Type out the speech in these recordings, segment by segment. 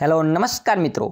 hello નમસ્કાર મિત્રો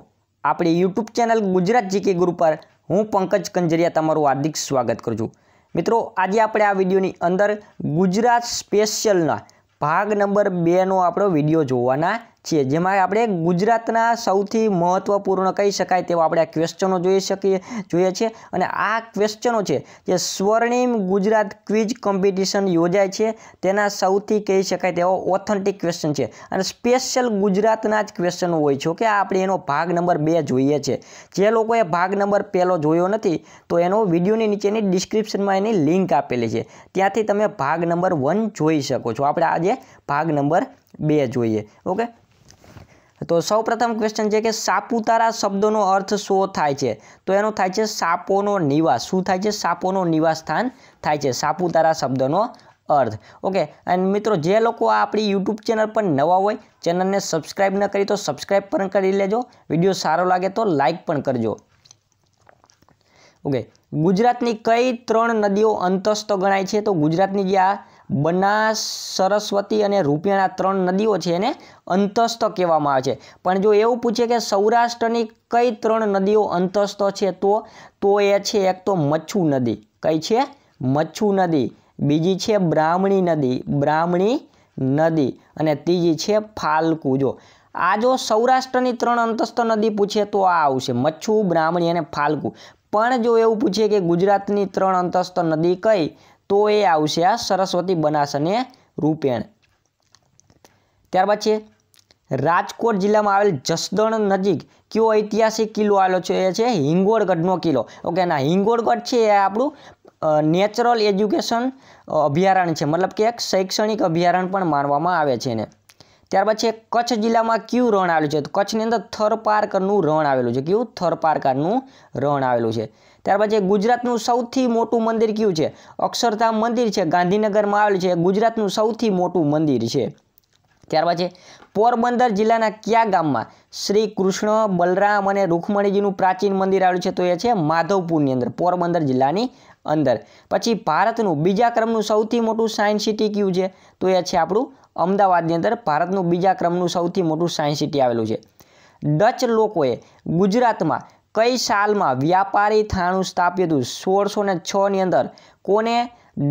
આપણી યુટ્યુબ ચેનલ ગુજરાત જીકે ગુરુ પર હું પંકજ કંજરિયા તમારું હાર્દિક સ્વાગત કરું છું મિત્રો આજે આપણે આ વિડીયોની અંદર ગુજરાત સ્પેશિયલના ભાગ નંબર બેનો આપણો વિડીયો જોવાના છીએ જેમાં આપણે ગુજરાતના સૌથી મહત્ત્વપૂર્ણ કહી શકાય તેવા આપણે આ ક્વેશ્ચનો જોઈ શકીએ જોઈએ છીએ અને આ ક્વેશ્ચનો છે જે સ્વર્ણિમ ગુજરાત ક્વિઝ કોમ્પિટિશન યોજાય છે તેના સૌથી કહી શકાય તેવા ઓથેન્ટિક ક્વેશ્ચન છે અને સ્પેશિયલ ગુજરાતના જ ક્વેશ્ચનો હોય છે કે આપણે એનો ભાગ નંબર બે જોઈએ છે જે લોકોએ ભાગ નંબર પહેલો જોયો નથી તો એનો વિડીયોની નીચેની ડિસ્ક્રિપ્શનમાં એની લિંક આપેલી છે ત્યાંથી તમે ભાગ નંબર વન જોઈ શકો છો આપણે આજે ભાગ નંબર બે જોઈએ ઓકે તો સૌ પ્રથમ ક્વેશ્ચન છે કે સાપુતારા શબ્દોનો અર્થ શો થાય છે તો એનો થાય છે સાપોનો નિવાસ શું થાય છે સાપોનો નિવાસ સ્થાન થાય છે સાપુતારા શબ્દનો અર્થ ઓકે અને મિત્રો જે લોકો આ આપણી યુટ્યુબ ચેનલ પર નવા હોય ચેનલને સબસ્ક્રાઈબ ન કરી તો સબસ્ક્રાઈબ પણ કરી લેજો વિડીયો સારો લાગે તો લાઈક પણ કરજો ઓકે ગુજરાતની કઈ ત્રણ નદીઓ અંતસ્થ ગણાય છે તો ગુજરાતની જે આ બનાસ સરસ્વતી અને રૂપિયાના ત્રણ નદીઓ છે એને અંતસ્થ કહેવામાં આવે છે પણ જો એવું પૂછે કે સૌરાષ્ટ્રની કઈ ત્રણ નદીઓ અંતસ્થ છે તો તો એ છે એક તો મચ્છુ નદી કઈ છે મચ્છુ નદી બીજી છે બ્રાહ્મણી નદી બ્રાહ્મણી નદી અને ત્રીજી છે ફાલ્કુ જો આ જો સૌરાષ્ટ્રની ત્રણ અંતસ્થ નદી પૂછે તો આ આવશે મચ્છુ બ્રાહ્મણી અને ફાલ્કુ પણ જો એવું પૂછે કે ગુજરાતની ત્રણ અંતસ્થ નદી કઈ તો એ આવશે આ સરસ્વતી બનાસને રૂપેણ ત્યારબાદ છે રાજકોટ જિલ્લામાં આવેલ જસદણ નજીક કયો ઐતિહાસિક કિલ્લો આવેલો છે એ છે હિંગોળગઢનો કિલ્લો ઓકે ના હિંગોળગઢ છે એ આપણું નેચરલ એજ્યુકેશન અભયારણ્ય છે મતલબ કે એક શૈક્ષણિક અભયારણ્ય પણ માનવામાં આવે છે એને ત્યારબાદ છે કચ્છ જિલ્લામાં કયું રણ આવેલું છે તો કચ્છની અંદર થર પાર્કરનું રણ આવેલું છે કયું થર પાર્કરનું રણ આવેલું છે ત્યારબાદ જે ગુજરાતનું સૌથી મોટું મંદિર કયું છે અક્ષરધામ મંદિર છે ગાંધીનગરમાં આવેલું છે ગુજરાતનું સૌથી મોટું મંદિર છે ત્યારબાદ છે પોરબંદર જિલ્લાના કયા ગામમાં શ્રી કૃષ્ણ બલરામ અને રૂખમણીજીનું પ્રાચીન મંદિર આવેલું છે તો એ છે માધવપુરની અંદર પોરબંદર જિલ્લાની અંદર પછી ભારતનું બીજા ક્રમનું સૌથી મોટું સાયન્સ સિટી કયું છે તો એ છે આપણું અમદાવાદની અંદર ભારતનું બીજા ક્રમનું સૌથી મોટું સાયન્સ સિટી આવેલું છે ડચ લોકોએ ગુજરાતમાં કઈ સાલમાં વ્યાપારી થાણું સ્થાપ્યું હતું સોળસો ને છની અંદર કોને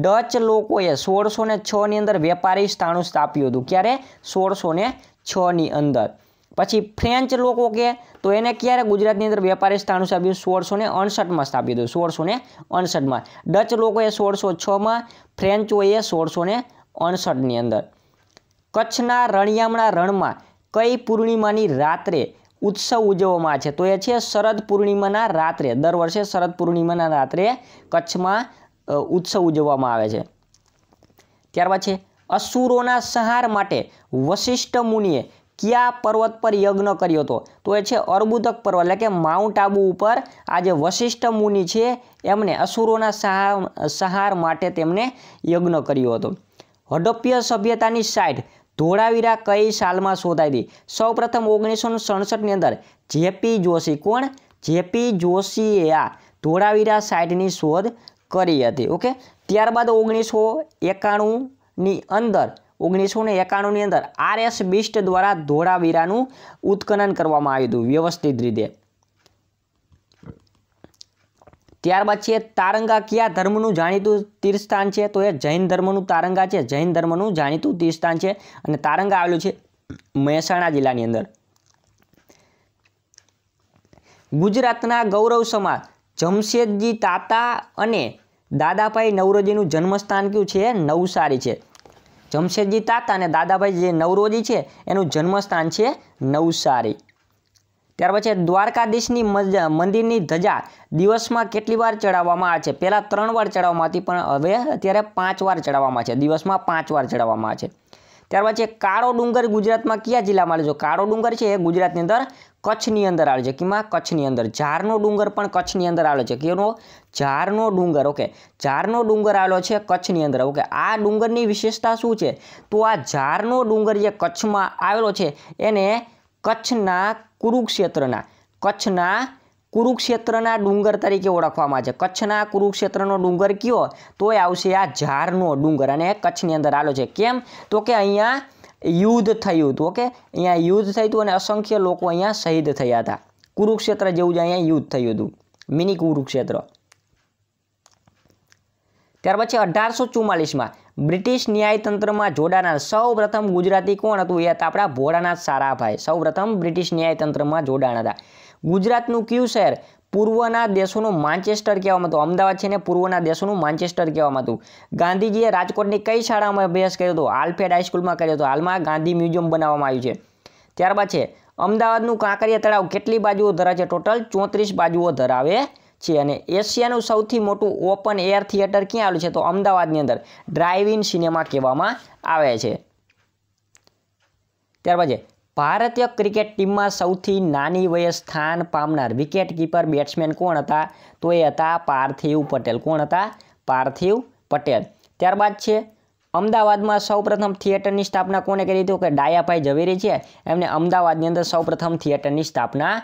ડચ લોકોએ સોળસો ને છની અંદર વેપારી સ્થાણું સ્થાપ્યું હતું ક્યારે સોળસો ને છની અંદર પછી ફ્રેન્ચ લોકો કે તો એને ક્યારે ગુજરાતની અંદર વેપારી સ્થાણું સ્થાપ્યું સોળસો ને અડસઠમાં સ્થાપ્યું હતું સોળસો ને અડસઠમાં ડચ લોકોએ સોળસો છમાં ફ્રેન્ચોએ સોળસો ને અડસઠની અંદર કચ્છના રણિયામણા રણમાં કઈ પૂર્ણિમાની રાત્રે ઉત્સવ ઉજવવામાં આવે છે તો એ છે શરદ પૂર્ણિમાના રાત્રે દર વર્ષે શરદ પૂર્ણિમાના રાત્રે કચ્છમાં ઉત્સવ ઉજવવામાં આવે છે ત્યારબાદ છે અસુરોના સંહાર માટે વશિષ્ઠ મુનિએ કયા પર્વત પર યજ્ઞ કર્યો હતો તો એ છે અર્બુદક પર્વત એટલે કે માઉન્ટ આબુ ઉપર આ જે વશિષ્ઠ મુનિ છે એમણે અસુરોના સહાર સહાર માટે તેમણે યજ્ઞ કર્યો હતો હડપ્ય સભ્યતાની સાઈડ ધોળાવીરા કઈ સાલમાં શોધાઈ હતી સૌપ્રથમ ઓગણીસો સડસઠની અંદર જેપી જોશી કોણ જેપી જોશીએ આ ધોળાવીરા સાઇટની શોધ કરી હતી ઓકે ત્યારબાદ ઓગણીસો એકાણુંની અંદર ઓગણીસો ને એકાણુંની અંદર આર એસ બિસ્ટ દ્વારા ધોળાવીરાનું ઉત્ખનન કરવામાં આવ્યું હતું વ્યવસ્થિત રીતે ત્યારબાદ છે તારંગા કયા ધર્મનું જાણીતું તીર્થસ્થાન છે તો એ જૈન ધર્મનું તારંગા છે જૈન ધર્મનું જાણીતું તીર્થસ્થાન છે અને તારંગા આવેલું છે મહેસાણા જિલ્લાની અંદર ગુજરાતના ગૌરવ સમાજ જમશેદજી તાતા અને દાદાભાઈ નવરોજીનું જન્મસ્થાન કયું છે નવસારી છે જમશેદજી તાતા અને દાદાભાઈ જે નવરોજી છે એનું જન્મસ્થાન છે નવસારી ત્યાર પછી દ્વારકાધીશની મંદિરની ધજા દિવસમાં કેટલી વાર ચડાવવામાં આવે છે પહેલાં ત્રણ વાર ચડાવવામાં હતી પણ હવે અત્યારે પાંચ વાર ચડાવવામાં છે દિવસમાં પાંચ વાર ચડાવવામાં આવે છે ત્યાર પછી કાળો ડુંગર ગુજરાતમાં કયા જિલ્લામાં આવે છે કાળો ડુંગર છે એ ગુજરાતની અંદર કચ્છની અંદર આવે છે કેમાં કચ્છની અંદર ઝારનો ડુંગર પણ કચ્છની અંદર આવે છે કેનો ઝારનો ડુંગર ઓકે ઝારનો ડુંગર આવેલો છે કચ્છની અંદર ઓકે આ ડુંગરની વિશેષતા શું છે તો આ ઝારનો ડુંગર જે કચ્છમાં આવેલો છે એને કચ્છના કુરુક્ષેત્રના કચ્છના કુરુક્ષેત્રના ડુંગર તરીકે ઓળખવામાં આવે છે કચ્છના કુરુક્ષેત્રનો ડુંગર કયો તો એ આવશે આ ઝારનો ડુંગર અને કચ્છની અંદર આવેલો છે કેમ તો કે અહીંયા યુદ્ધ થયું હતું ઓકે અહીંયા યુદ્ધ થયું હતું અને અસંખ્ય લોકો અહીંયા શહીદ થયા હતા કુરુક્ષેત્ર જેવું જ અહીંયા યુદ્ધ થયું હતું મિની કુરુક્ષેત્ર ત્યાર પછી અઢારસો ચુમ્માલીસમાં બ્રિટિશ ન્યાયતંત્રમાં જોડાનાર સૌપ્રથમ ગુજરાતી કોણ હતું એ હતા આપણા ભોળાનાથ સારાભાઈ સૌપ્રથમ બ્રિટિશ ન્યાયતંત્રમાં જોડાણ હતા ગુજરાતનું કયું શહેર પૂર્વના દેશોનું માન્ચેસ્ટર કહેવામાં હતું અમદાવાદ છે ને પૂર્વના દેશોનું માન્ચેસ્ટર કહેવામાં હતું ગાંધીજીએ રાજકોટની કઈ શાળામાં અભ્યાસ કર્યો હતો આલ્ફેડ હાઈસ્કૂલમાં કર્યો હતો હાલમાં ગાંધી મ્યુઝિયમ બનાવવામાં આવ્યું છે ત્યારબાદ છે અમદાવાદનું કાંકરિયા તળાવ કેટલી બાજુઓ ધરાવે છે ટોટલ ચોત્રીસ બાજુઓ ધરાવે છે અને એશિયાનું સૌથી મોટું ઓપન એર થિયેટર ક્યાં આવેલું છે તો અમદાવાદની અંદર ડ્રાઇવ ઇન સિનેમા કહેવામાં આવે છે ત્યારબાદ ભારતીય ક્રિકેટ ટીમમાં સૌથી નાની વયે સ્થાન પામનાર વિકેટ કીપર બેટ્સમેન કોણ હતા તો એ હતા પાર્થિવ પટેલ કોણ હતા પાર્થિવ પટેલ ત્યારબાદ છે અમદાવાદમાં સૌપ્રથમ થિયેટરની સ્થાપના કોણે કરી હતી કે ડાયાભાઈ ઝવેરી છે એમને અમદાવાદની અંદર સૌપ્રથમ થિયેટરની સ્થાપના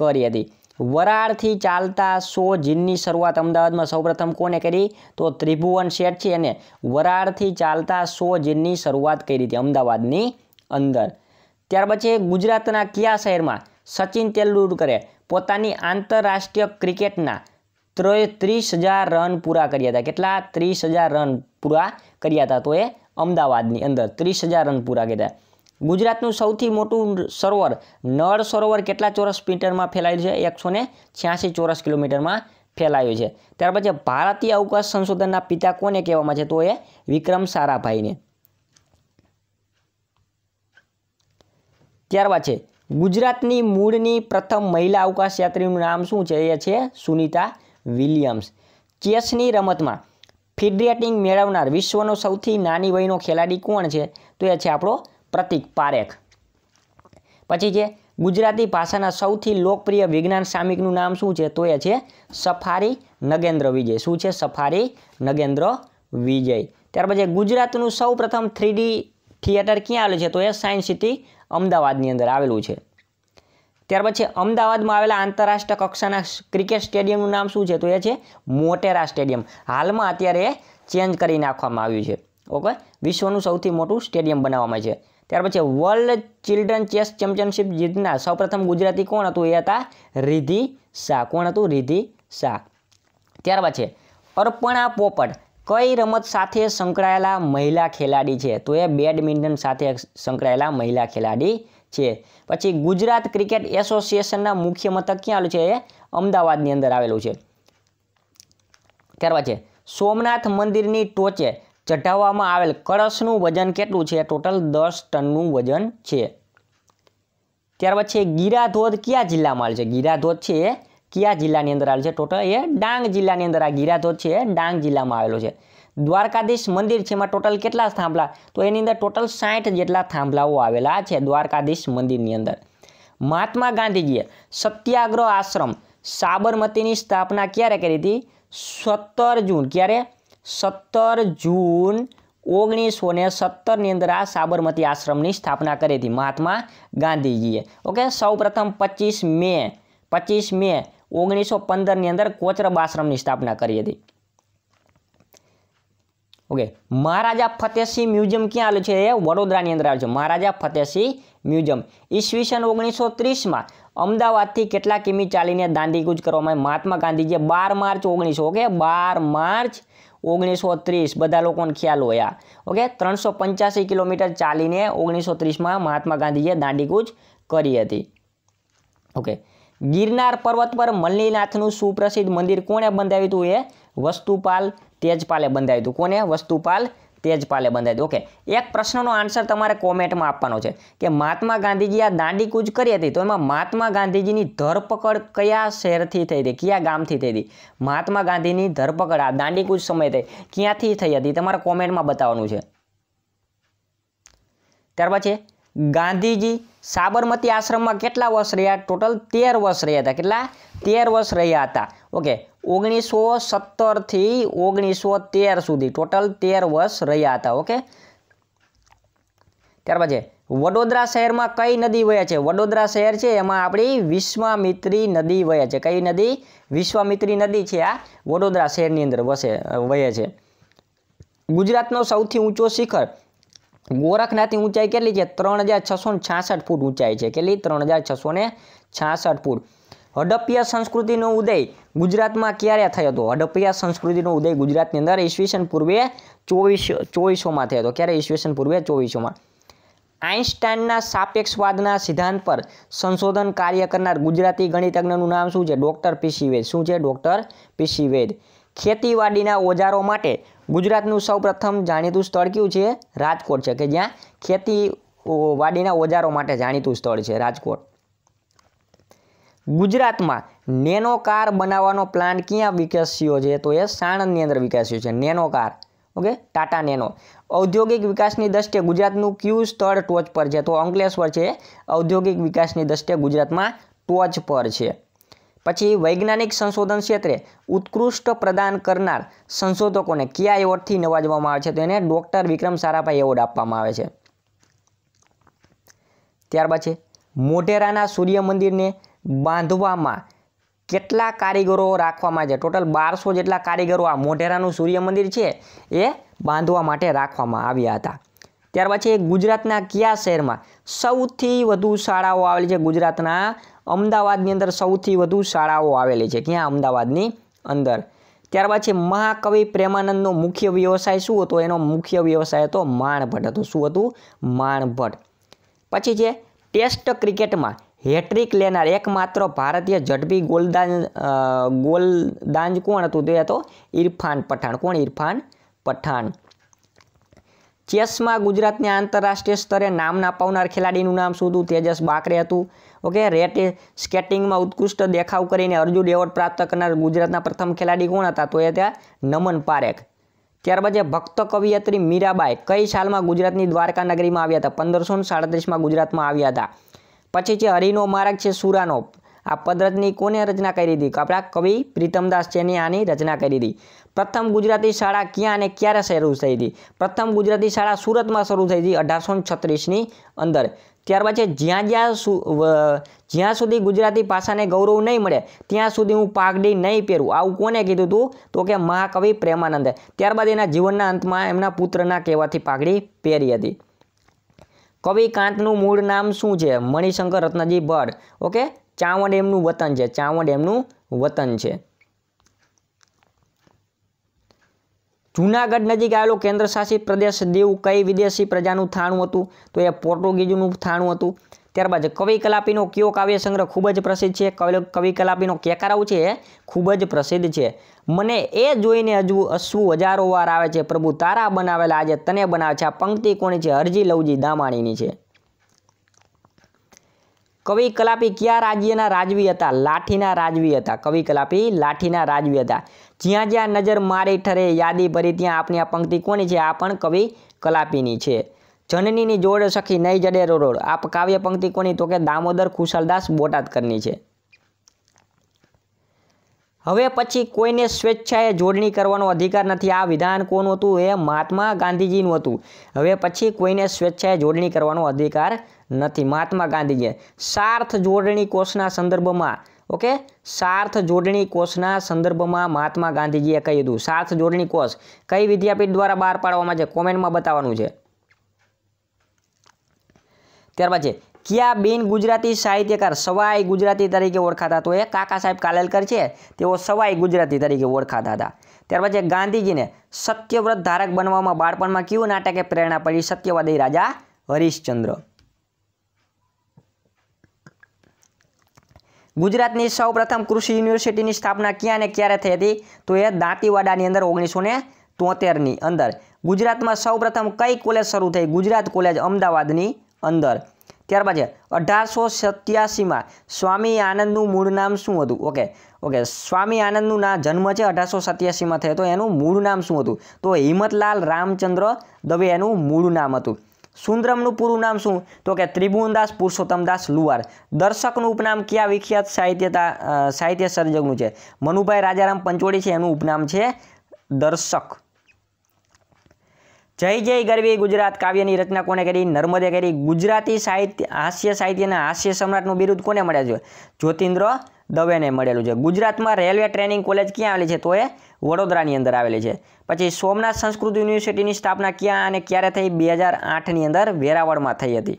કરી હતી વરાળથી ચાલતા સો જીનની શરૂઆત અમદાવાદમાં સૌપ્રથમ કોને કરી તો ત્રિભુવન શેઠ છે એને વરાળથી ચાલતા સો જીનની શરૂઆત કરી હતી અમદાવાદની અંદર ત્યાર પછી ગુજરાતના કયા શહેરમાં સચિન તેંડુલકરે પોતાની આંતરરાષ્ટ્રીય ક્રિકેટના ત્રીસ હજાર રન પૂરા કર્યા હતા કેટલા ત્રીસ હજાર રન પૂરા કર્યા હતા તો એ અમદાવાદની અંદર ત્રીસ હજાર રન પૂરા કર્યા ગુજરાતનું સૌથી મોટું સરોવર નળ સરોવર કેટલા ચોરસ મીટરમાં ફેલાયું છે એકસો ને છ્યાસી ચોરસ કિલોમીટરમાં ફેલાયું છે ત્યારબાદ છે ભારતીય અવકાશ સંશોધનના પિતા કોને કહેવામાં છે તો એ વિક્રમ સારાભાઈને ત્યારબાદ છે ગુજરાતની મૂળની પ્રથમ મહિલા અવકાશયાત્રીનું નામ શું છે એ છે સુનિતા વિલિયમ્સ ચેસની રમતમાં ફિડરેટિંગ મેળવનાર વિશ્વનો સૌથી નાની વયનો ખેલાડી કોણ છે તો એ છે આપણો પ્રતિક પારેખ પછી છે ગુજરાતી ભાષાના સૌથી લોકપ્રિય વિજ્ઞાન સામિકનું નામ શું છે તો એ છે સફારી નગેન્દ્ર વિજય શું છે સફારી નગેન્દ્ર વિજય ત્યાર પછી ગુજરાતનું સૌ પ્રથમ થ્રીડી થિયેટર ક્યાં આવેલું છે તો એ સાયન્સ સિટી અમદાવાદની અંદર આવેલું છે ત્યાર પછી અમદાવાદમાં આવેલા આંતરરાષ્ટ્રીય કક્ષાના ક્રિકેટ સ્ટેડિયમનું નામ શું છે તો એ છે મોટેરા સ્ટેડિયમ હાલમાં અત્યારે ચેન્જ કરી નાખવામાં આવ્યું છે ઓકે વિશ્વનું સૌથી મોટું સ્ટેડિયમ બનાવવામાં છે ત્યાર પછી વર્લ્ડ ચિલ્ડ્રન ચેસ ચેમ્પિયનશિપ જીતનાર સૌપ્રથમ ગુજરાતી કોણ હતું એ હતા રિધિ શાહ કોણ હતું રિધિ શાહ ત્યારબાદ છે અર્પણા પોપટ કઈ રમત સાથે સંકળાયેલા મહિલા ખેલાડી છે તો એ બેડમિન્ટન સાથે સંકળાયેલા મહિલા ખેલાડી છે પછી ગુજરાત ક્રિકેટ એસોસિએશનના મુખ્ય મથક ક્યાં આવેલું છે એ અમદાવાદની અંદર આવેલું છે ત્યારબાદ છે સોમનાથ મંદિરની ટોચે ચઢાવવામાં આવેલ કળશનું વજન કેટલું છે ટોટલ દસ ટનનું વજન છે ત્યાર પછી ગીરાધોધ કયા જિલ્લામાં આવેલ છે ગીરાધોધ છે એ કયા જિલ્લાની અંદર આવેલ છે ટોટલ એ ડાંગ જિલ્લાની અંદર આ ગીરાધોધ છે એ ડાંગ જિલ્લામાં આવેલો છે દ્વારકાધીશ મંદિર છે એમાં ટોટલ કેટલા થાંભલા તો એની અંદર ટોટલ સાઠ જેટલા થાંભલાઓ આવેલા છે દ્વારકાધીશ મંદિરની અંદર મહાત્મા ગાંધીજીએ સત્યાગ્રહ આશ્રમ સાબરમતીની સ્થાપના ક્યારે કરી હતી સત્તર જૂન ક્યારે સત્તર જૂન ઓગણીસો ને સત્તરની અંદર આ સાબરમતી આશ્રમની સ્થાપના કરી હતી મહાત્મા ગાંધીજીએ ઓકે સૌપ્રથમ પચીસ મે પચીસ મે ઓગણીસો પંદરની અંદર કોચરબ આશ્રમની સ્થાપના કરી હતી ઓકે મહારાજા ફતેહસિંહ મ્યુઝિયમ ક્યાં આવેલું છે એ વડોદરાની અંદર આવેલું છે મહારાજા ફતેહસિંહ મ્યુઝિયમ ઈસવીસન ઓગણીસો ત્રીસમાં અમદાવાદથી કેટલા કિમી ચાલીને દાંડીકૂચ કરવામાં મહાત્મા ગાંધીજીએ બાર માર્ચ ઓગણીસો ઓકે બાર માર્ચ ઓગણીસો ત્રીસ બધા લોકોને ખ્યાલ હોય આ ઓકે ત્રણસો પંચ્યાસી કિલોમીટર ચાલીને ઓગણીસો ત્રીસમાં મહાત્મા ગાંધીજીએ દાંડીકૂચ કરી હતી ઓકે ગિરનાર પર્વત પર મલ્લીનાથનું સુપ્રસિદ્ધ મંદિર કોણે બંધાવ્યું હતું એ વસ્તુપાલ તેજપાલે બંધાવ્યું હતું કોને વસ્તુપાલ તેજપાલે બંધાઈ ઓકે એક પ્રશ્નનો આન્સર તમારે કોમેન્ટમાં આપવાનો છે કે મહાત્મા ગાંધીજી આ દાંડી કૂચ કરી હતી તો એમાં મહાત્મા ગાંધીજીની ધરપકડ કયા શહેરથી થઈ હતી કયા ગામથી થઈ હતી મહાત્મા ગાંધીની ધરપકડ આ દાંડી કૂચ સમય થઈ ક્યાંથી થઈ હતી તમારે કોમેન્ટમાં બતાવવાનું છે ત્યાર પછી ગાંધીજી સાબરમતી આશ્રમમાં કેટલા વર્ષ રહ્યા ટોટલ તેર વર્ષ રહ્યા હતા કેટલા તેર વર્ષ રહ્યા હતા ઓકે ઓગણીસો સત્તરથી ઓગણીસો તેર સુધી ટોટલ તેર વર્ષ રહ્યા હતા ઓકે ત્યારબાદ છે વડોદરા શહેરમાં કઈ નદી વહે છે વડોદરા શહેર છે એમાં આપણી વિશ્વામિત્રી નદી વહે છે કઈ નદી વિશ્વામિત્રી નદી છે આ વડોદરા શહેરની અંદર વસે વહે છે ગુજરાતનો સૌથી ઊંચો શિખર ગોરખનાથની ઊંચાઈ કેટલી છે ત્રણ હજાર છસો ને છાસઠ ફૂટ ઊંચાઈ છે કેટલી ત્રણ હજાર છસો ને છાસઠ ફૂટ હડપ્પીય સંસ્કૃતિનો ઉદય ગુજરાતમાં ક્યારે થયો હતો હડપ્પીય સંસ્કૃતિનો ઉદય ગુજરાતની અંદર ઈસવીસન પૂર્વે ચોવીસ ચોવીસોમાં થયો હતો ક્યારે ઈસવીસન પૂર્વે ચોવીસોમાં આઇન્સ્ટાઇનના સાપેક્ષવાદના સિદ્ધાંત પર સંશોધન કાર્ય કરનાર ગુજરાતી ગણિતજ્ઞનું નામ શું છે ડૉક્ટર પીસી વેદ શું છે ડૉક્ટર પીસી વેદ ખેતીવાડીના ઓજારો માટે ગુજરાતનું સૌપ્રથમ જાણીતું સ્થળ કયું છે રાજકોટ છે કે જ્યાં ખેતી વાડીના ઓજારો માટે જાણીતું સ્થળ છે રાજકોટ ગુજરાતમાં નેનો કાર બનાવવાનો પ્લાન ક્યાં વિકસ્યો છે તો એ સાણંદની અંદર વિકસ્યો છે Nano car okay Tata Nano ઔદ્યોગિક વિકાસની દ્રષ્ટિએ ગુજરાતનું કયું સ્થળ ટોચ પર છે તો અંકલેશ્વર છે ઔદ્યોગિક વિકાસની દૃષ્ટિએ ગુજરાતમાં ટોચ પર છે પછી વૈજ્ઞાનિક સંશોધન ક્ષેત્રે ઉત્કૃષ્ટ પ્રદાન કરનાર સંશોધકોને કયા એવોર્ડથી નવાજવામાં આવે છે તો એને ડૉક્ટર વિક્રમ સારાભાઈ એવોર્ડ આપવામાં આવે છે ત્યારબાદ છે મોઢેરાના સૂર્ય મંદિરને બાંધવામાં કેટલા કારીગરો રાખવામાં છે ટોટલ બારસો જેટલા કારીગરો આ મોઢેરાનું સૂર્ય મંદિર છે એ બાંધવા માટે રાખવામાં આવ્યા હતા ત્યાર પછી ગુજરાતના કયા શહેરમાં સૌથી વધુ શાળાઓ આવેલી છે ગુજરાતના અમદાવાદની અંદર સૌથી વધુ શાળાઓ આવેલી છે ક્યાં અમદાવાદની અંદર ત્યાર પછી મહાકવિ પ્રેમાનંદનો મુખ્ય વ્યવસાય શું હતો એનો મુખ્ય વ્યવસાય હતો માણભટ્ટ હતો શું હતું માણભટ્ટ પછી છે ટેસ્ટ ક્રિકેટમાં હેટ્રિક લેનાર એકમાત્ર ભારતીય ઝડપી ગોલદાન ગોલદાંજ કોણ હતું તે હતો ઇરફાન પઠાણ કોણ ઇરફાન પઠાણ ચેસમાં ગુજરાતને આંતરરાષ્ટ્રીય સ્તરે નામ ના પાવનાર ખેલાડીનું નામ શું હતું તેજસ બાકરે હતું ઓકે રેટ સ્કેટિંગમાં ઉત્કૃષ્ટ દેખાવ કરીને અર્જુન એવોર્ડ પ્રાપ્ત કરનાર ગુજરાતના પ્રથમ ખેલાડી કોણ હતા તો એ ત્યાં નમન પારેખ ત્યારબાદ જે ભક્ત કવિયત્રી મીરાબાઈ કઈ સાલમાં ગુજરાતની દ્વારકા નગરીમાં આવ્યા હતા પંદરસો ને સાડત્રીસમાં ગુજરાતમાં આવ્યા હતા પછી છે હરિનો માર્ગ છે સુરાનો આ પદરથની કોને રચના કરી હતી આપણા કવિ પ્રીતમદાસ જેની આની રચના કરી હતી પ્રથમ ગુજરાતી શાળા ક્યાં અને ક્યારે શરૂ થઈ હતી પ્રથમ ગુજરાતી શાળા સુરતમાં શરૂ થઈ હતી અઢારસો છત્રીસની અંદર ત્યારબાદ છે જ્યાં જ્યાં જ્યાં સુધી ગુજરાતી ભાષાને ગૌરવ નહીં મળે ત્યાં સુધી હું પાગડી નહીં પહેરું આવું કોને કીધું હતું તો કે મહાકવિ પ્રેમાનંદે ત્યારબાદ એના જીવનના અંતમાં એમના પુત્રના કહેવાથી પાઘડી પહેરી હતી કવિ કાંતનું મૂળ નામ શું છે મણિશંકર રત્નજી ભટ્ટ ઓકે ચાવંડ એમનું વતન છે ચાવંડ એમનું વતન છે જૂનાગઢ નજીક આવેલું કેન્દ્રશાસિત પ્રદેશ દીવ કઈ વિદેશી પ્રજાનું થાણું હતું તો એ પોર્ટુગીઝનું થાણું હતું ત્યારબાદ કવિ કલાપીનો કયો કાવ્ય સંગ્રહ ખૂબ જ પ્રસિદ્ધ છે કવિ કલાપીનો કેકારાવ છે એ ખૂબ જ પ્રસિદ્ધ છે મને એ જોઈને હજુ અશ્વુ હજારો વાર આવે છે પ્રભુ તારા બનાવેલા આજે તને બનાવે છે આ પંક્તિ કોની છે હરજી લવજી દામાણીની છે કવિ કલાપી કયા રાજ્યના રાજવી હતા લાઠીના રાજવી હતા કવિ કલાપી લાઠીના રાજવી હતા જ્યાં જ્યાં નજર મારી ઠરે યાદી ભરી ત્યાં આપની આ પંક્તિ કોની છે આ પણ કવિ કલાપીની છે જનનીની જોડ સખી નહીં જડે રોડ આપ કાવ્ય પંક્તિ કોની તો કે દામોદર ખુશાલદાસ બોટાદકરની છે હવે પછી કોઈને સ્વેચ્છાએ જોડણી કરવાનો અધિકાર નથી આ વિધાન કોનું હતું એ મહાત્મા ગાંધીજીનું હતું હવે પછી કોઈને સ્વેચ્છાએ જોડણી કરવાનો અધિકાર નથી મહાત્મા ગાંધીજીએ સાર્થ જોડણી કોષના સંદર્ભમાં ઓકે સાર્થ જોડણી કોષના સંદર્ભમાં મહાત્મા ગાંધીજીએ કહ્યું હતું સાર્થ જોડણી કોષ કઈ વિદ્યાપીઠ દ્વારા બહાર પાડવામાં છે કોમેન્ટમાં બતાવવાનું છે ત્યારબાદ છે ક્યાં બિન ગુજરાતી સાહિત્યકાર સવાઈ ગુજરાતી તરીકે ઓળખાતા તો એ કાકા સાહેબ કાલેલકર છે તેઓ સવાઈ ગુજરાતી તરીકે ઓળખાતા હતા ત્યારબાદ છે ગાંધીજીને સત્યવ્રત ધારક બનવામાં બાળપણમાં કયું નાટકે પ્રેરણા પડી સત્યવાદી રાજા હરીશચંદ્ર ગુજરાતની સૌપ્રથમ કૃષિ યુનિવર્સિટીની સ્થાપના ક્યાં અને ક્યારે થઈ હતી તો એ દાંતીવાડાની અંદર ઓગણીસો ને તોતેરની અંદર ગુજરાતમાં સૌપ્રથમ કઈ કોલેજ શરૂ થઈ ગુજરાત કોલેજ અમદાવાદની અંદર ત્યારબાદ છે અઢારસો સત્યાસીમાં સ્વામી આનંદનું મૂળ નામ શું હતું ઓકે ઓકે સ્વામી આનંદનું ના જન્મ છે અઢારસો સત્યાસીમાં થયો તો એનું મૂળ નામ શું હતું તો હિંમતલાલ રામચંદ્ર દવે એનું મૂળ નામ હતું સુંદરમનું પૂરું નામ શું તો કે ત્રિભુવનદાસ પુરુષોત્તમદાસ લુવાર દર્શકનું ઉપનામ કયા વિખ્યાત સાહિત્યતા સાહિત્ય સર્જકનું છે મનુભાઈ રાજારામ પંચોળી છે એનું ઉપનામ છે દર્શક જય જય ગરવી ગુજરાત કાવ્યની રચના કોને કરી નર્મદે કરી ગુજરાતી સાહિત્ય હાસ્ય સાહિત્યના હાસ્ય સમ્રાટનું બિરુદ કોને મળ્યા છે જ્યોતિન્દ્ર દવેને મળેલું છે ગુજરાતમાં રેલવે ટ્રેનિંગ કોલેજ ક્યાં આવેલી છે તો એ વડોદરાની અંદર આવેલી છે પછી સોમનાથ સંસ્કૃત યુનિવર્સિટીની સ્થાપના ક્યાં અને ક્યારે થઈ બે હજાર આઠની અંદર વેરાવળમાં થઈ હતી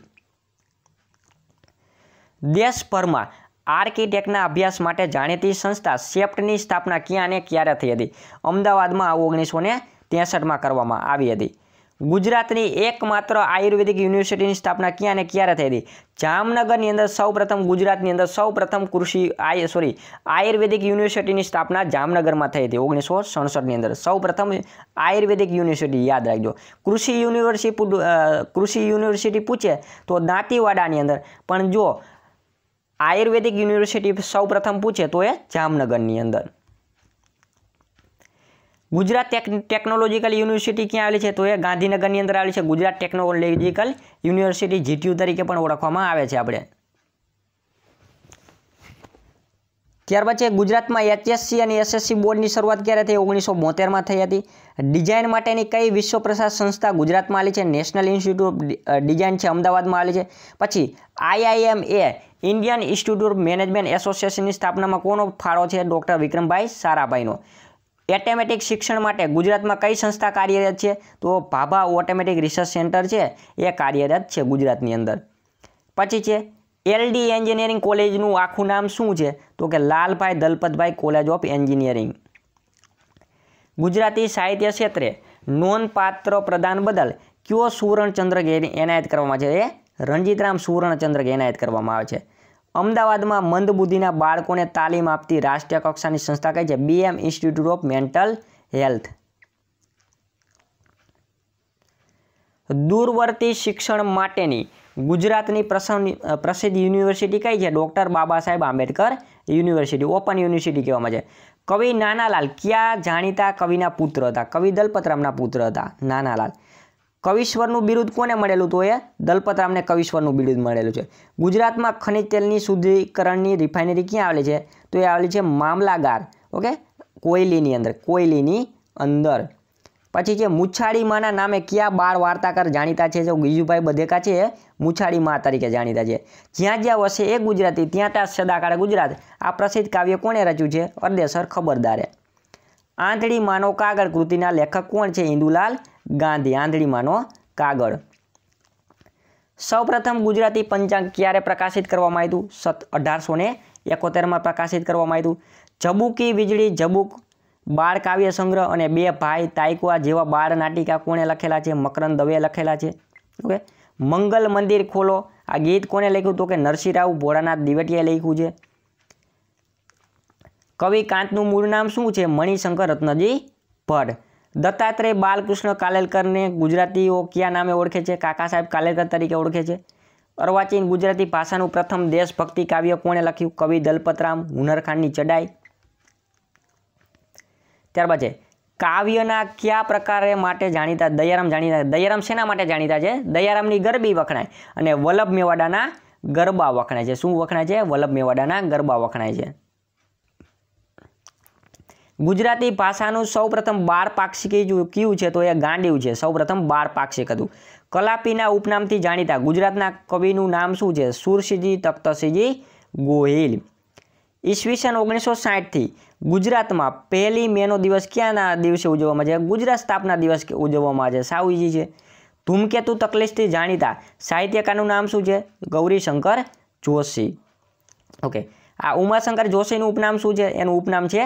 દેશભરમાં આર્કિટેક્ટના અભ્યાસ માટે જાણીતી સંસ્થા સેફ્ટની સ્થાપના ક્યાં અને ક્યારે થઈ હતી અમદાવાદમાં ઓગણીસો ને કરવામાં આવી હતી ગુજરાતની એકમાત્ર આયુર્વેદિક યુનિવર્સિટીની સ્થાપના ક્યાં અને ક્યારે થઈ હતી જામનગરની અંદર સૌપ્રથમ ગુજરાતની અંદર સૌપ્રથમ કૃષિ આય સોરી આયુર્વેદિક યુનિવર્સિટીની સ્થાપના જામનગરમાં થઈ હતી ઓગણીસો સડસઠની અંદર સૌપ્રથમ આયુર્વેદિક યુનિવર્સિટી યાદ રાખજો કૃષિ યુનિવર્સિટી કૃષિ યુનિવર્સિટી પૂછે તો દાંતીવાડાની અંદર પણ જો આયુર્વેદિક યુનિવર્સિટી સૌપ્રથમ પૂછે તો એ જામનગરની અંદર ગુજરાત ટેકનોલોજીકલ યુનિવર્સિટી ક્યાં આવેલી છે તો એ ગાંધીનગરની અંદર આવેલી છે ગુજરાત ટેકનોલોજીકલ યુનિવર્સિટી જીટીયુ તરીકે પણ ઓળખવામાં આવે છે આપણે ત્યારબાદ છે ગુજરાતમાં એચએસસી અને એસએસસી બોર્ડની શરૂઆત ક્યારે થઈ ઓગણીસો બોતેરમાં થઈ હતી ડિઝાઇન માટેની કઈ વિશ્વ પ્રસાદ સંસ્થા ગુજરાતમાં આવી છે નેશનલ ઇન્સ્ટિટ્યૂટ ઓફ ડિઝાઇન છે અમદાવાદમાં આવેલી છે પછી આઈઆઈએમ એ ઇન્ડિયન ઇન્સ્ટિટ્યૂટ ઓફ મેનેજમેન્ટ એસોસિએશનની સ્થાપનામાં કોનો ફાળો છે ડૉક્ટર વિક્રમભાઈ સારાભાઈનો એટેમેટિક શિક્ષણ માટે ગુજરાતમાં કઈ સંસ્થા કાર્યરત છે તો ભાભા ઓટોમેટિક રિસર્ચ સેન્ટર છે એ કાર્યરત છે ગુજરાતની અંદર પછી છે એલડી એન્જિનિયરિંગ કોલેજનું આખું નામ શું છે તો કે Lalbhai Dalpatbhai college of engineering Gujarati સાહિત્ય ક્ષેત્રે નોંધપાત્ર પ્રદાન બદલ કયો સુવર્ણચંદ્રક એનાયત કરવામાં આવે છે એ રણજીતરામ સુવર્ણચંદ્રક એનાયત કરવામાં આવે છે અમદાવાદમાં મંદબુદ્ધિના બાળકોને તાલીમ આપતી રાષ્ટ્રીય કક્ષાની સંસ્થા કઈ છે BM institute of mental health દૂરવર્તી શિક્ષણ માટેની ગુજરાતની પ્રસિદ્ધ યુનિવર્સિટી કઈ છે ડૉક્ટર બાબા સાહેબ આંબેડકર યુનિવર્સિટી ઓપન યુનિવર્સિટી કહેવામાં છે કવિ નાનાલાલ ક્યાં જાણીતા કવિના પુત્ર હતા કવિ દલપતરામના પુત્ર હતા નાનાલાલ કવિશ્વરનું બિરુદ કોને મળેલું તો એ દલપતરામને કવિશ્વરનું બિરુદ મળેલું છે ગુજરાતમાં ખનિજ તેલની શુદ્ધિકરણની રિફાઇનરી ક્યાં આવેલી છે તો એ આવેલી છે મામલાગાર ઓકે કોયલીની અંદર કોયલીની અંદર પછી છે મુછાડીમાના નામે કયા બાળ વાર્તાકાર જાણીતા છે જો ગીજુભાઈ બધેકા છે મુછાડી માં તરીકે જાણીતા છે જ્યાં જ્યાં વસે એ ગુજરાતી ત્યાં ત્યાં સદાકાળ ગુજરાત આ પ્રસિદ્ધ કાવ્ય કોણે રચ્યું છે અરદેસર ખબરદારે આંધળી માનો કાગળ કૃતિના લેખક કોણ છે ઇન્દુલાલ ગાંધી આંધળીમાંનો કાગળ સૌપ્રથમ ગુજરાતી પંચાંગ ક્યારે પ્રકાશિત કરવામાં આવ્યું સત અઢારસો ને એકોતેરમાં પ્રકાશિત કરવામાં આવ્યું જબુકી વીજળી જબુક બાળ કાવ્ય સંગ્રહ અને બે ભાઈ તાઇકવા જેવા બાળ નાટિકા કોણે લખેલા છે મકરંદ દવે લખેલા છે ઓકે મંગલ મંદિર ખોલો આ ગીત કોણે લખ્યું તો કે નરસિંહરાવ ભોળાનાથ દિવેટિયાએ લખ્યું છે કવિ કાંતનું મૂળ નામ શું છે મણિશંકર રત્નજી ભટ્ટ દત્તાત્રેય બાલકૃષ્ણ કાલેલકરને ગુજરાતીઓ ક્યાં નામે ઓળખે છે કાકા સાહેબ કાલેલકર તરીકે ઓળખે છે અર્વાચીન ગુજરાતી ભાષાનું પ્રથમ દેશભક્તિ કાવ્ય કોણે લખ્યું કવિ દલપતરામ હુનરખાનની ચડાઈ ત્યારબાદ છે કાવ્યના કયા પ્રકારે માટે જાણીતા દયારામ જાણીતા દયારામ શેના માટે જાણીતા છે દયારામની ગરબી વખણાય અને વલ્લભ મેવાડાના ગરબા વખણાય છે શું વખણાય છે વલ્લભ મેવાડાના ગરબા વખણાય છે ગુજરાતી ભાષાનું સૌપ્રથમ બાર પાક્ષિક કયું છે તો એ ગાંડિયું છે સૌપ્રથમ બાર પાક્ષિક હતું કલાપીના ઉપનામથી જાણીતા ગુજરાતના કવિનું નામ શું છે સુરસિંહજી તખ્તસિંહજી ગોહિલ ઈસવીસન ઓગણીસો સાહીઠથી ગુજરાતમાં પહેલી મેનો દિવસ ક્યાંના દિવસે ઉજવવામાં છે ગુજરાત સ્થાપના દિવસ ઉજવવામાં આવે છે સાઉજી છે ધૂમકેતુ તકલીફથી જાણીતા સાહિત્યકારનું નામ શું છે ગૌરીશંકર જોશી ઓકે આ ઉમાશંકર જોશીનું ઉપનામ શું છે એનું ઉપનામ છે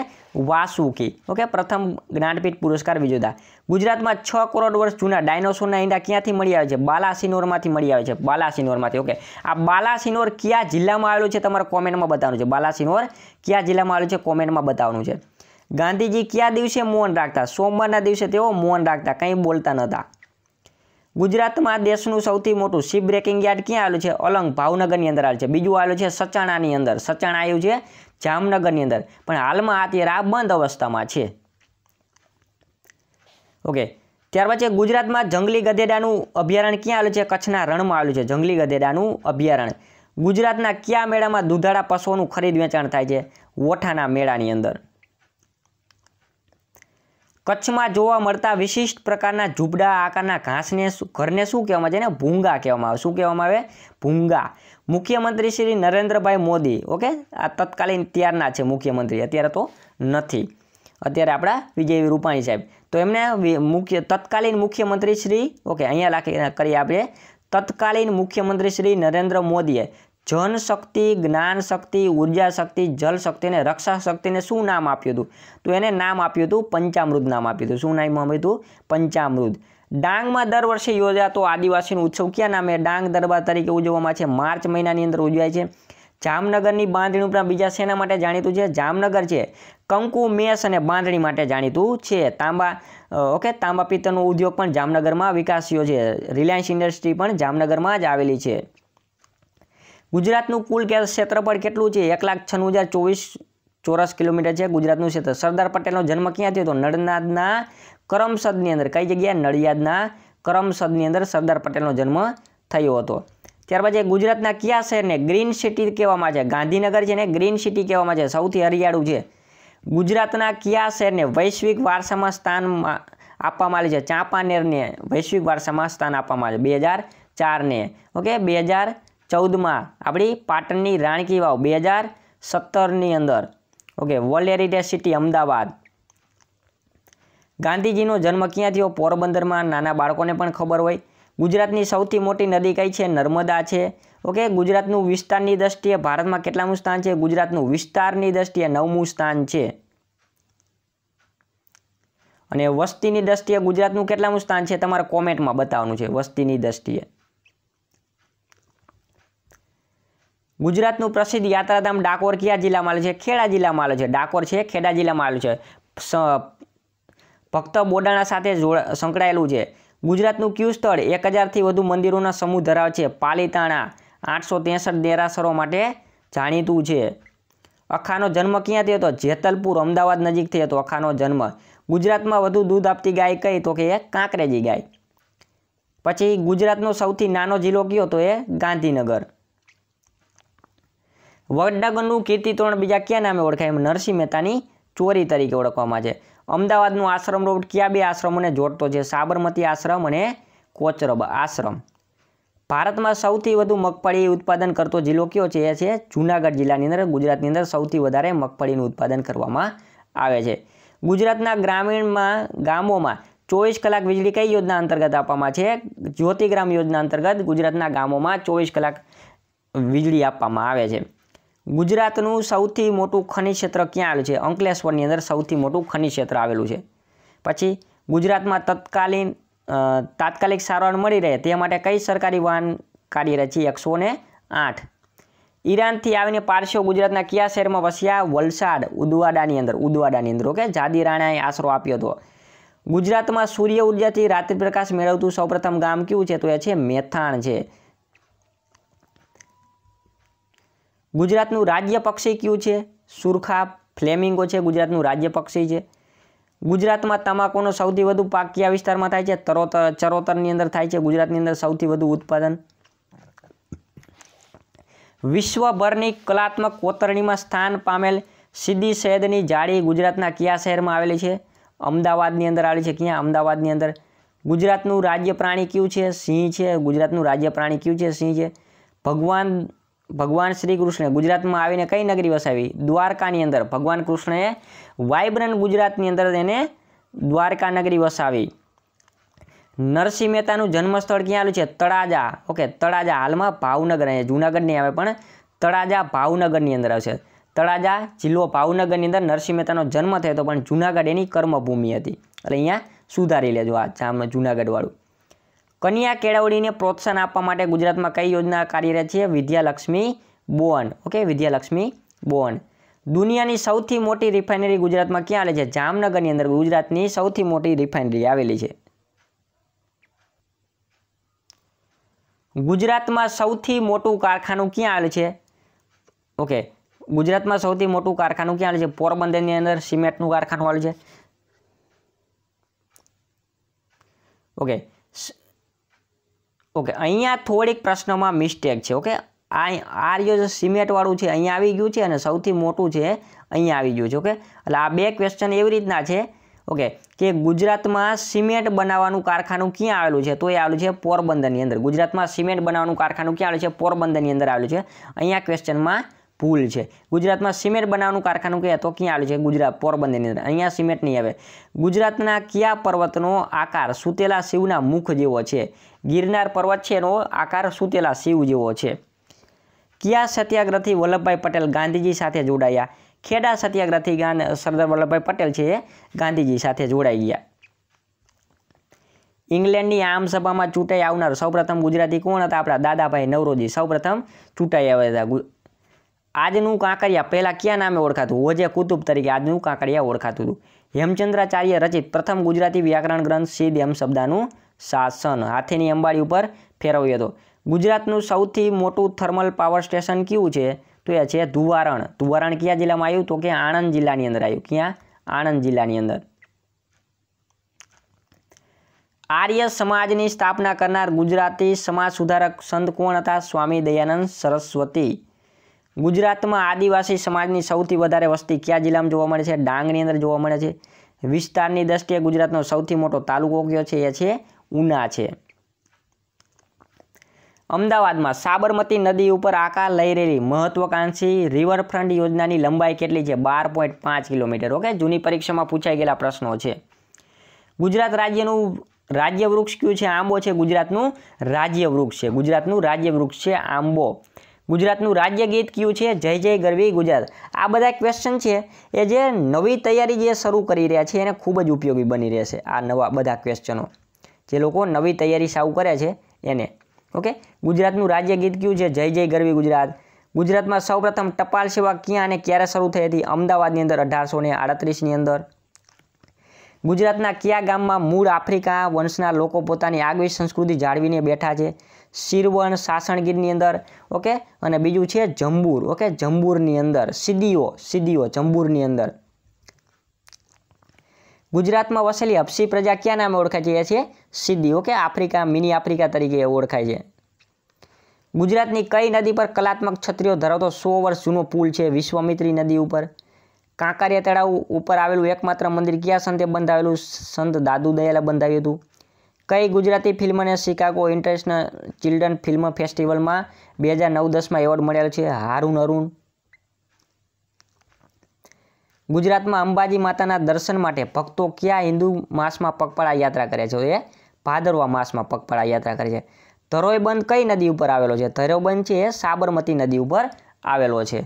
વાસુકી ઓકે પ્રથમ જ્ઞાનપીઠ પુરસ્કાર વિજેતા ગુજરાતમાં છ કરોડ વર્ષ જૂના ડાયનોસોરના ઈંડા ક્યાંથી મળી આવે છે બાલાસિનોરમાંથી મળી આવે છે બાલાસિનોરમાંથી ઓકે આ બાલાસિનોર કયા જિલ્લામાં આવેલું છે તમારે કોમેન્ટમાં બતાવવાનું છે બાલાસિનોર કયા જિલ્લામાં આવેલું છે કોમેન્ટમાં બતાવવાનું છે ગાંધીજી કયા દિવસે મૌન રાખતા સોમવારના દિવસે તેઓ મૌન રાખતા કંઈ બોલતા નહોતા ગુજરાતમાં દેશનું સૌથી મોટું સી બ્રેકિંગ યાર્ડ ક્યાં આવેલું છે અલંગ ભાવનગરની અંદર આવેલું છે બીજું આવેલું છે સચાણાની અંદર સચાણા આવ્યું છે જામનગરની અંદર પણ હાલમાં અત્યારે આ બંધ અવસ્થામાં છે ઓકે ત્યાર પછી ગુજરાતમાં જંગલી ગધેડાનું અભયારણ્ય ક્યાં આવેલું છે કચ્છના રણમાં આવેલું છે જંગલી ગધેડાનું અભયારણ્ય ગુજરાતના કયા મેળામાં દુધાળા પશુઓનું ખરીદ વેચાણ થાય છે વોઠાના મેળાની અંદર કચ્છમાં જોવા મળતા વિશિષ્ટ પ્રકારના ઝૂંપડા આકારના ઘાસને શું ઘરને શું કહેવામાં આવે છે ભૂંગા કહેવામાં આવે શું કહેવામાં આવે ભૂંગા મુખ્યમંત્રી શ્રી નરેન્દ્રભાઈ મોદી ઓકે આ તત્કાલીન ત્યારના છે મુખ્યમંત્રી અત્યારે તો નથી અત્યારે આપણા વિજય રૂપાણી સાહેબ તો એમને મુખ્ય તત્કાલીન મુખ્યમંત્રી શ્રી ઓકે અહીંયા લખી કરીએ આપણે તત્કાલીન મુખ્યમંત્રી શ્રી નરેન્દ્ર મોદીએ જન શક્તિ જ્ઞાન શક્તિ ઉર્જા શક્તિ જલ શક્તિને રક્ષા શક્તિને શું નામ આપ્યું હતું તો એને નામ આપ્યું હતું પંચામૃત નામ આપ્યું હતું શું નામ આપ્યું હતું પંચામૃત ડાંગમાં દર વર્ષે યોજાતો આદિવાસીનો ઉત્સવ ક્યાં નામે ડાંગ દરબાર તરીકે ઉજવવામાં છે માર્ચ મહિનાની અંદર ઉજવાય છે જામનગરની બાંધણી ઉપરાંત બીજા શેના માટે જાણીતું છે જામનગર છે કંકુ મેસ અને બાંધણી માટે જાણીતું છે તાંબા ઓકે તાંબા પિત્તળનો ઉદ્યોગ પણ જામનગરમાં વિકાસ્યો છે રિલાયન્સ ઇન્ડસ્ટ્રી પણ જામનગરમાં જ આવેલી છે ગુજરાતનું કુલ ક્ષેત્રફળ કેટલું છે એક લાખ છન્નું હજાર ચોવીસ ચોરસ કિલોમીટર છે ગુજરાતનું ક્ષેત્ર સરદાર પટેલનો જન્મ ક્યાં થયો હતો નડનાદના કરમસદની અંદર કઈ જગ્યાએ નડિયાદના કરમસદની અંદર સરદાર પટેલનો જન્મ થયો હતો ત્યારબાદ જે ગુજરાતના કયા શહેરને ગ્રીન સિટી કહેવામાં છે ગાંધીનગર છે ને ગ્રીન સિટી કહેવામાં છે સૌથી હરિયાળું છે ગુજરાતના કયા શહેરને વૈશ્વિક વારસામાં સ્થાન આપવામાં આવે છે ચાંપાનેરને વૈશ્વિક વારસામાં સ્થાન આપવામાં આવે છે બે હજાર ચારને ઓકે બે હજાર ચૌદમાં આપણી પાટણની રાણકી વાવ બે હજાર સત્તરની અંદર okay world heritage city Ahmedabad ગાંધીજીનો જન્મ ક્યાં થયો પોરબંદરમાં નાના બાળકોને પણ ખબર હોય ગુજરાતની સૌથી મોટી નદી કઈ છે નર્મદા છે ઓકે ગુજરાતનું વિસ્તારની દ્રષ્ટિએ ભારતમાં કેટલામું સ્થાન છે ગુજરાતનું વિસ્તારની દ્રષ્ટિએ નવમું સ્થાન છે અને વસ્તીની દ્રષ્ટિએ ગુજરાતનું કેટલામું સ્થાન છે તમારે કોમેન્ટમાં બતાવવાનું છે વસ્તીની દ્રષ્ટિએ ગુજરાતનું પ્રસિદ્ધ યાત્રાધામ ડાકોર કયા જિલ્લામાં આવેલું છે ખેડા જિલ્લામાં આવેલું છે ડાકોર છે ખેડા જિલ્લામાં આવેલું છે ભક્ત બોડાણા સાથે સંકળાયેલું છે ગુજરાતનું ક્યુ સ્થળ એક હજારથી વધુ મંદિરોના સમૂહ ધરાવે છે પાલીતાણા આઠસો ત્રેસઠ દેરાસરો માટે જાણીતું છે અખાનો જન્મ ક્યાં થયો હતો જેતલપુર અમદાવાદ નજીક થયો હતો અખાનો જન્મ ગુજરાતમાં વધુ દૂધ આપતી ગાય કઈ તો કે એ કાંકરેજી ગાય પછી ગુજરાતનો સૌથી નાનો જિલ્લો કયો તો એ ગાંધીનગર વડનગરનું કીર્તિતોરણ બીજા ક્યાં નામે ઓળખાય એમ નરસિંહ મહેતાની ચોરી તરીકે ઓળખવામાં છે અમદાવાદનું આશ્રમ રોડ ક્યાં બે આશ્રમોને જોડતો છે સાબરમતી આશ્રમ અને કોચરબ આશ્રમ ભારતમાં સૌથી વધુ મગફળી ઉત્પાદન કરતો જિલ્લો કયો છે એ છે જૂનાગઢ જિલ્લાની અંદર ગુજરાતની અંદર સૌથી વધારે મગફળીનું ઉત્પાદન કરવામાં આવે છે ગુજરાતના ગ્રામીણમાં ગામોમાં ચોવીસ કલાક વીજળી કઈ યોજના અંતર્ગત આપવામાં છે જ્યોતિગ્રામ યોજના અંતર્ગત ગુજરાતના ગામોમાં ચોવીસ કલાક વીજળી આપવામાં આવે છે ગુજરાતનું સૌથી મોટું ખનિજ ક્ષેત્ર ક્યાં આવેલું છે અંકલેશ્વરની અંદર સૌથી મોટું ખનિજ ક્ષેત્ર આવેલું છે પછી ગુજરાતમાં તત્કાલીન તાત્કાલિક સારવાર મળી રહે તે માટે કઈ સરકારી વાહન કાર્યરત છે એકસો ને આઠ ઈરાનથી આવીને પારસીઓ ગુજરાતના કયા શહેરમાં વસ્યા વલસાડ ઉદવાડાની અંદર ઉદવાડાની અંદર ઓકે જાદી રાણાએ આશરો આપ્યો હતો ગુજરાતમાં સૂર્ય ઉર્જાથી રાત્રિ પ્રકાશ મેળવતું સૌપ્રથમ ગામ કયું છે તો એ છે મેથાણ છે ગુજરાતનું રાજ્ય પક્ષી કયું છે સુરખા ફ્લેમિંગો છે ગુજરાતનું રાજ્ય પક્ષી છે ગુજરાતમાં તમાકુનો સૌથી વધુ પાક કયા વિસ્તારમાં થાય છે તરોતર ચરોતરની અંદર થાય છે ગુજરાતની અંદર સૌથી વધુ ઉત્પાદન વિશ્વભરની કલાત્મક કોતરણીમાં સ્થાન પામેલ સીધી સૈદની જાળી ગુજરાતના કયા શહેરમાં આવેલી છે અમદાવાદની અંદર આવેલી છે ક્યાં અમદાવાદની અંદર ગુજરાતનું રાજ્ય પ્રાણી કયું છે સિંહ છે ગુજરાતનું રાજ્ય પ્રાણી કયું છે સિંહ છે ભગવાન ભગવાન શ્રી કૃષ્ણે ગુજરાતમાં આવીને કઈ નગરી વસાવી દ્વારકાની અંદર ભગવાન કૃષ્ણએ વાઇબ્રન્ટ ગુજરાતની અંદર તેને દ્વારકા નગરી વસાવી નરસિંહ મહેતાનું જન્મસ્થળ ક્યાં આવેલું છે તળાજા ઓકે તળાજા હાલમાં ભાવનગર અહીંયા જૂનાગઢ નહીં આવે પણ તળાજા ભાવનગરની અંદર આવશે તળાજા જિલ્લો ભાવનગરની અંદર નરસિંહ મહેતાનો જન્મ થયો હતો પણ જૂનાગઢ એની કર્મભૂમિ હતી એટલે અહીંયા સુધારી લેજો આ જામ જૂનાગઢવાળું કન્યા કેળવણીને પ્રોત્સાહન આપવા માટે ગુજરાતમાં કઈ યોજના કાર્યરત છે વિદ્યાલક્ષ્મી બોવન ઓકે વિદ્યાલક્ષ્મી બોવન દુનિયાની સૌથી મોટી રિફાઇનરી ગુજરાતમાં ક્યાં આવેલી છે જામનગરની અંદર ગુજરાતની સૌથી મોટી રિફાઇનરી આવેલી છે ગુજરાતમાં સૌથી મોટું કારખાનું ક્યાં આવેલું છે ઓકે ગુજરાતમાં સૌથી મોટું કારખાનું ક્યાં આવેલું છે પોરબંદરની અંદર સિમેન્ટનું કારખાનું આવેલું છે ઓકે ઓકે અહીંયા થોડીક પ્રશ્નોમાં મિસ્ટેક છે ઓકે આ આ જે સિમેન્ટવાળું છે અહીંયા આવી ગયું છે અને સૌથી મોટું છે અહીંયા આવી ગયું છે ઓકે એટલે આ બે ક્વેશ્ચન એવી રીતના છે ઓકે કે ગુજરાતમાં સિમેન્ટ બનાવવાનું કારખાનું ક્યાં આવેલું છે તો એ આવેલું છે પોરબંદરની અંદર ગુજરાતમાં સિમેન્ટ બનાવવાનું કારખાનું ક્યાં આવેલું છે પોરબંદરની અંદર આવેલું છે અહીંયા ક્વેશ્ચનમાં ભૂલ છે ગુજરાતમાં સિમેન્ટ બનાવવાનું કારખાનું ક્યાં તો ક્યાં આવેલું છે ગુજરાત પોરબંદરની અંદર અહીંયા સિમેન્ટ નહીં આવે ગુજરાતના કયા પર્વતનો આકાર સુતેલા શિવના મુખ જેવો છે ગિરનાર પર્વત છે એનો આકાર સૂતેલા શિવ જેવો છે કયા સત્યાગ્રહથી વલ્લભભાઈ પટેલ ગાંધીજી સાથે જોડાયા ખેડા સત્યાગ્રહથી સરદાર વલ્લભભાઈ પટેલ છે એ ગાંધીજી સાથે જોડાઈ ગયા ઇંગ્લેન્ડની આમસભામાં ચૂંટાઈ આવનાર સૌપ્રથમ ગુજરાતી કોણ હતા આપણા દાદાભાઈ નવરોજી સૌપ્રથમ ચૂંટાઈ આવ્યા હતા આજનું કાંકરિયા પહેલાં કયા નામે ઓળખાતું ઓજે કુતુબ તરીકે આજનું કાંકરિયા ઓળખાતું હતું હેમચંદ્રાચાર્ય રચિત પ્રથમ ગુજરાતી વ્યાકરણ ગ્રંથ સિદ્ધ હેમશબ્દાનું શાસન હાથીની અંબાડી ઉપર ફેરવ્યો હતો ગુજરાતનું સૌથી મોટું થર્મલ પાવર સ્ટેશન કયું છે તો એ છે ધુવારણ ધુવારણ કયા જિલ્લામાં આવ્યું તો કે આણંદ જિલ્લાની અંદર આવ્યું ક્યાં આણંદ જિલ્લાની અંદર આર્ય સમાજની સ્થાપના કરનાર ગુજરાતી સમાજ સુધારક સંત કોણ હતા સ્વામી દયાનંદ સરસ્વતી ગુજરાતમાં આદિવાસી સમાજની સૌથી વધારે વસ્તી કયા જિલ્લામાં જોવા મળે છે ડાંગની અંદર જોવા મળે છે વિસ્તારની દ્રષ્ટિએ ગુજરાતનો સૌથી મોટો તાલુકો કયો છે એ છે ઉના છે અમદાવાદમાં સાબરમતી નદી ઉપર આકાર લઈ રહેલી મહત્વકાંક્ષી રિવરફ્રન્ટ યોજનાની લંબાઈ કેટલી છે બાર પોઈન્ટ પાંચ કિલોમીટર ઓકે જૂની પરીક્ષામાં પૂછાઈ ગયેલા પ્રશ્નો છે ગુજરાત રાજ્યનું રાજ્ય વૃક્ષ કયું છે આંબો છે ગુજરાતનું રાજ્ય વૃક્ષ છે ગુજરાતનું રાજ્ય વૃક્ષ છે આંબો ગુજરાતનું રાજ્ય ગીત કયું છે જય જય ગરવી ગુજરાત આ બધા ક્વેશ્ચન છે એ જે નવી તૈયારી જે શરૂ કરી રહ્યા છે એને ખૂબ જ ઉપયોગી બની રહેશે આ નવા બધા ક્વેશ્ચનો જે લોકો નવી તૈયારી સાવ કરે છે એને ઓકે ગુજરાતનું રાજ્ય ગીત કયું છે જય જય ગરવી ગુજરાત ગુજરાતમાં સૌપ્રથમ ટપાલ સેવા ક્યાં અને ક્યારે શરૂ થઈ હતી અમદાવાદની અંદર અઢારસો ને આડત્રીસની અંદર ગુજરાતના કયા ગામમાં મૂળ આફ્રિકા વંશના લોકો પોતાની આગવી સંસ્કૃતિ જાળવીને બેઠા છે શિરવણ સાસણગીરની અંદર ઓકે અને બીજું છે જંબુર ઓકે જંબુરની અંદર સિદ્ધિઓ સિદ્ધિઓ જંબુરની અંદર ગુજરાતમાં વસેલી હપસી પ્રજા ક્યાં નામે ઓળખાય છે એ છે સિદ્ધિ ઓકે આફ્રિકા મિની આફ્રિકા તરીકે ઓળખાય છે ગુજરાતની કઈ નદી પર કલાત્મક છત્રીઓ ધરાવતો સો વર્ષ જૂનો પુલ છે વિશ્વમિત્રી નદી ઉપર કાંકરિયા તળાવ ઉપર આવેલું એકમાત્ર મંદિર ક્યાં સંતે બંધાવેલું સંત દાદુ દયાલે બંધાવ્યું હતું કઈ ગુજરાતી ફિલ્મને શિકાગો ઇન્ટરનેશનલ ચિલ્ડ્રન ફિલ્મ ફેસ્ટિવલમાં બે હજાર નવ દસમાં એવોર્ડ મળેલ છે હારુન અરુણ ગુજરાતમાં અંબાજી માતાના દર્શન માટે ભક્તો કયા હિન્દુ માસમાં પગપાળા યાત્રા કરે છે એ ભાદરવા માસમાં પગપાળા યાત્રા કરે છે ધરોઈ બંધ કઈ નદી ઉપર આવેલો છે ધરોઈ બંધ છે સાબરમતી નદી ઉપર આવેલો છે